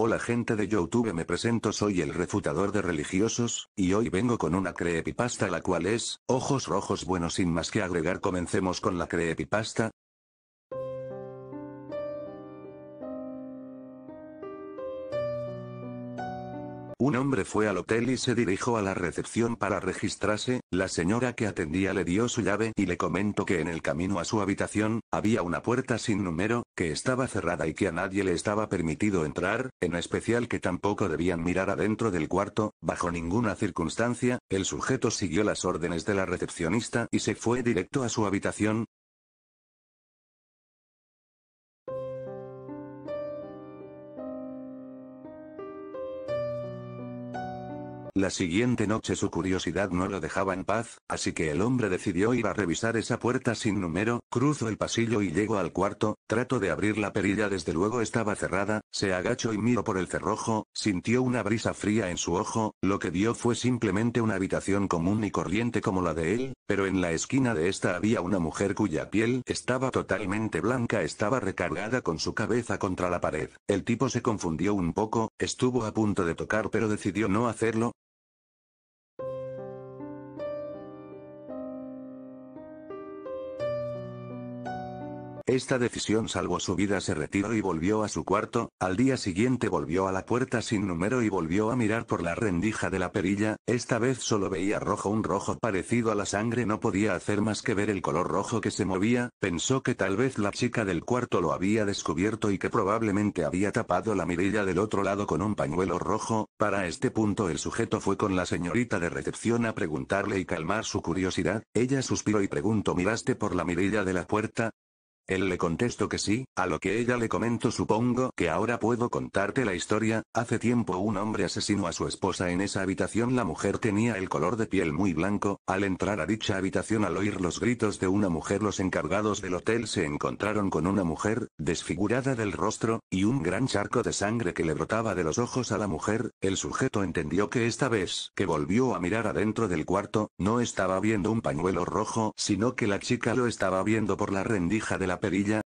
Hola gente de Youtube me presento soy el refutador de religiosos, y hoy vengo con una creepypasta la cual es, ojos rojos bueno sin más que agregar comencemos con la creepypasta, Un hombre fue al hotel y se dirigió a la recepción para registrarse, la señora que atendía le dio su llave y le comentó que en el camino a su habitación, había una puerta sin número, que estaba cerrada y que a nadie le estaba permitido entrar, en especial que tampoco debían mirar adentro del cuarto, bajo ninguna circunstancia, el sujeto siguió las órdenes de la recepcionista y se fue directo a su habitación, La siguiente noche su curiosidad no lo dejaba en paz, así que el hombre decidió ir a revisar esa puerta sin número, cruzo el pasillo y llegó al cuarto, trato de abrir la perilla desde luego estaba cerrada, se agachó y miró por el cerrojo, sintió una brisa fría en su ojo, lo que vio fue simplemente una habitación común y corriente como la de él, pero en la esquina de esta había una mujer cuya piel estaba totalmente blanca estaba recargada con su cabeza contra la pared. El tipo se confundió un poco, estuvo a punto de tocar pero decidió no hacerlo, Esta decisión salvó su vida. Se retiró y volvió a su cuarto, al día siguiente volvió a la puerta sin número y volvió a mirar por la rendija de la perilla, esta vez solo veía rojo un rojo parecido a la sangre no podía hacer más que ver el color rojo que se movía, pensó que tal vez la chica del cuarto lo había descubierto y que probablemente había tapado la mirilla del otro lado con un pañuelo rojo, para este punto el sujeto fue con la señorita de recepción a preguntarle y calmar su curiosidad, ella suspiró y preguntó ¿miraste por la mirilla de la puerta? Él le contestó que sí, a lo que ella le comento supongo que ahora puedo contarte la historia, hace tiempo un hombre asesinó a su esposa en esa habitación la mujer tenía el color de piel muy blanco, al entrar a dicha habitación al oír los gritos de una mujer los encargados del hotel se encontraron con una mujer, desfigurada del rostro, y un gran charco de sangre que le brotaba de los ojos a la mujer, el sujeto entendió que esta vez que volvió a mirar adentro del cuarto, no estaba viendo un pañuelo rojo, sino que la chica lo estaba viendo por la rendija de la perilla,